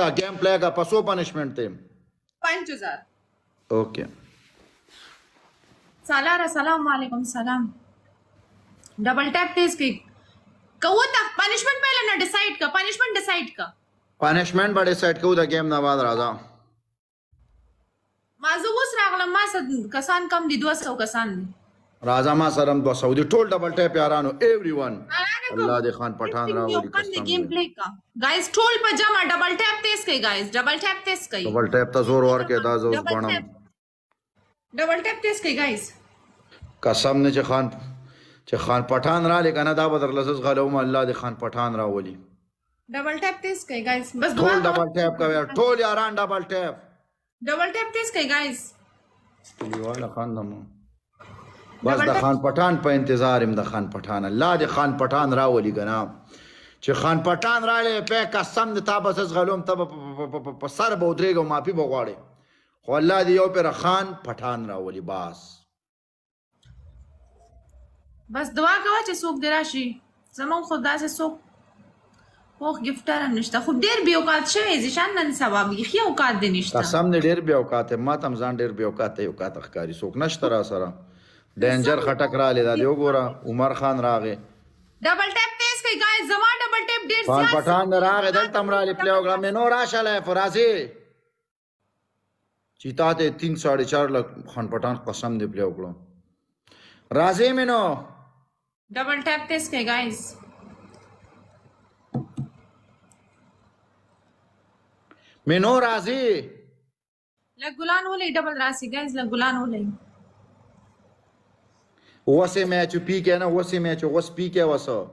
था game play का पसो पनिशमेंट थे पंच हजार ओके सालारा सलाम वालेकुम सलाम डबल टैप टेस्ट की कहू तक पनिशमेंट पहले ना डिसाइड का पनिशमेंट डिसाइड का पनिशमेंट बड़े सेट कहू द गेम ना बाद राजा ما زه اوس راغلم ما سد کسان کم دي 200 کسان دي راځه ما سره 200 دي ټول ډبل ټیپ یارانو ایوری ون الله دې خان پټان راوړي قسم گیم پلی کا گایز ټول پجاما ډبل ټیپ تیز کوي گایز ډبل ټیپ تیز کوي ډبل ټیپ ته زور ورکې دا زوس بڼم ډبل ټیپ تیز کوي گایز قسم نه چې خان چې خان پټان را لګا نه دا بدر لزز غلوم الله دې خان پټان راولي ډبل ټیپ تیز کوي گایز بس ټول ډبل ټیپ کوي ټول یاران ډبل ټیپ ډبل ټیپ تیز کوي گایز دیواله خان دمو بس د خان پټان په انتظار يم د خان پټان الله د خان پټان راولي ګنا چې خان پټان راړې په قسم د تابس غلوم تب په سر به ودرېګو مافي بغواړي خو الله دی یو پر خان پټان راولي باس بس دعا کوه چې څوک دی راشي زمون خو داسې څوک وخ گفتره نشته خو ډیر بی اوقات شوی ځشان نن سبا بيخي اوقات دی نشته قسم دې ډیر بی اوقات ما تم ځان ډیر بی اوقات یو اوقات ښکاری څوک نشته را سره ډینجر خټک را لیدا دی وګوره عمر خان راغې ډبل ټیپ تیز کوي ګای زما ډبل ټیپ ډیر زیات پان پټان راغې دلته مرا لې پلیوګرام مې نو راشه لې فرازي چې تا ته 3 4.5 لک خان پټان قسم دی پلیوګرام راځي مې نو ڈبل ٹیپ تیز کے گائز مینو راضی لگ گلان ہو لئی ڈبل راضی گائز لگ گلان ہو لئی وسه میچ پی کې نه وسه میچ وس پی کې وسه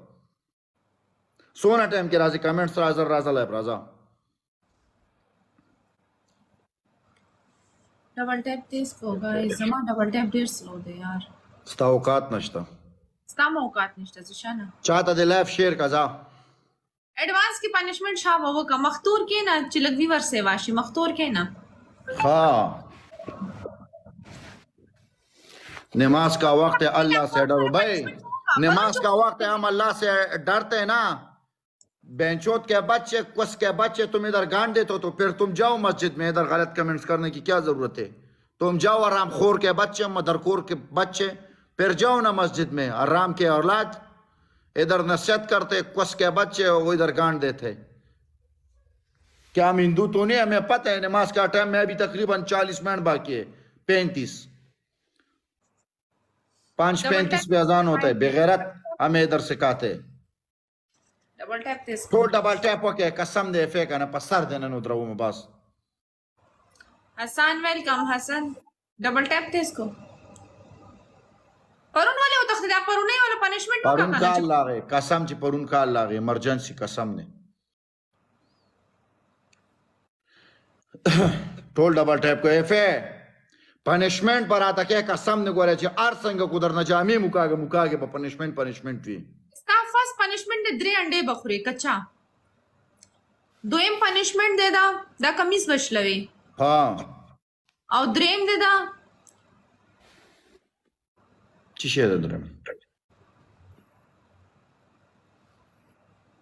سونه ټایم کې راځي کمنټس راځي راځي لایب راځه ډبل ټیپ تیز کو غوړې زما ډبل ټیپ ډیر سلو دی یار ستا اوقات نشته ستا اوقات نشته ځشانه چاته دې لایف شیر کزا ایڈوانس کی پنشمنٹ شاو وکا مختور کې نه چې لګوي ور سیوا شي مختور کې نه ها नमाज का वक्त है अल्लाह से डरो हाँ, भाई हाँ, नमाज का वक्त है हम अल्लाह से डरते हैं ना बेंचोत के बच्चे कुछ के बच्चे तुम इधर गांड देते हो तो, तो फिर तुम जाओ मस्जिद में इधर गलत कमेंट्स करने की क्या जरूरत है तुम जाओ आराम खोर के बच्चे मदरखोर के बच्चे फिर जाओ ना मस्जिद में आराम के औलाद इधर नसीहत करते कुछ के बच्चे वो इधर गांड देते क्या हम हिंदू तो नहीं हमें पता है नमाज का टाइम में अभी तकरीबन चालीस मिनट बाकी है पैंतीस पांच पैंतीस पे अजान होता है बेगैरत हमें इधर सिखाते double tap double tap okay कसम दे फे करना पसार देना उधर वो में बस Hasan welcome Hasan double tap थे इसको परुन वाले उतख दे परुन ही वाला पनिशमेंट परुन का अल्लाह रे कसम जी परुन का अल्लाह रे इमरजेंसी कसम ने टोल डबल टैप को एफे پنشمنت پر راته کې قسم نه ګورې چې ار څنګه کو درنه جامې مکاګه مکاګه په پنشمنت پنشمنت وی ستا فرست پنشمنت درې انډې بخوري کچا دویم پنشمنت دی دا دا کمیز وشلوي ها او دریم دی دا چی شی ده درم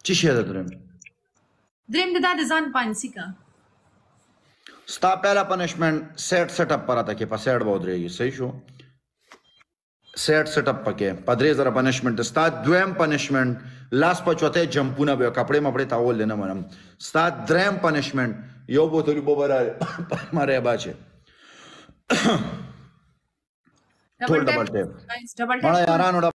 چی شی ده درم دریم دی دا د ځان پانسی کا ستا پہلا پنشمنٹ سیټ سیټ اپ پراته کې په سیټ باندې ریږي صحیح شو سیټ سیټ اپ پکې پدرې زره پنشمنٹ ستا دویم پنشمنٹ لاس په چوته جمپونه به کپڑے مپړې تاول نه منم ستا دریم پنشمنٹ یو بوتل بوبر ماره باچه ټول ډبل ټیپ ډبل ټیپ یارانو